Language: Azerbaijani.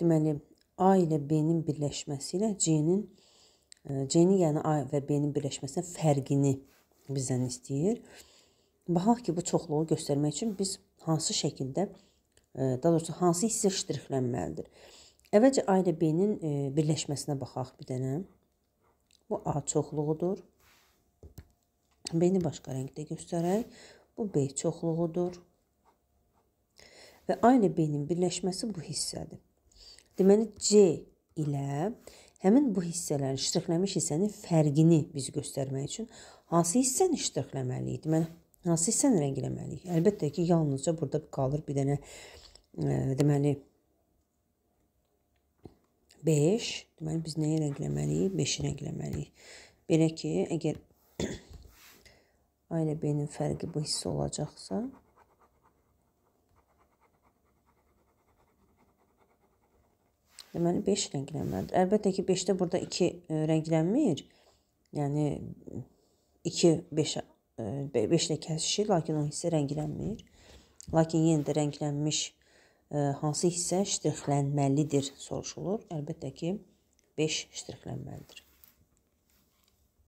Deməli, A ilə B-nin birləşməsi ilə C-nin e, C-nin yəni A və B-nin birləşməsinin fərqini bizdən istəyir. Baxaq ki, bu çoxluğu göstərmək üçün biz hansı şəkildə, e, daha doğrusu hansı hissə ştrixlənməlidir. Əvvəlcə A ilə B-nin e, birləşməsinə baxaq bir dənə. Bu A çoxluğudur. B-ni başqa rəngdə göstərək. Bu B çoxluğudur. Və A ilə B-nin birləşməsi bu hissədir. Deməli C ilə həmin bu hissələrin iştirakləmiş hissənin fərqini biz göstərmək üçün hansı hissəni iştirakləməliyik? Deməli hansı hissəni rəngləməliyik? Əlbəttə ki, yalnızca burada qalır bir dənə ə, e, deməli 5. Deməli biz nəyi rəngləməliyik? 5-i rəngləməliyik. Belə ki, əgər A ilə B-nin fərqi bu hissə olacaqsa, Deməli 5 rənglənməlidir. Əlbəttə ki, 5-də burada 2 e, rənglənmir. Yəni 2 5 5 ilə kəsişir, lakin o hissə rənglənmir. Lakin yenə də rənglənmiş e, hansı hissə ştrixlənməlidir soruşulur. Əlbəttə ki, 5 ştrixlənməlidir.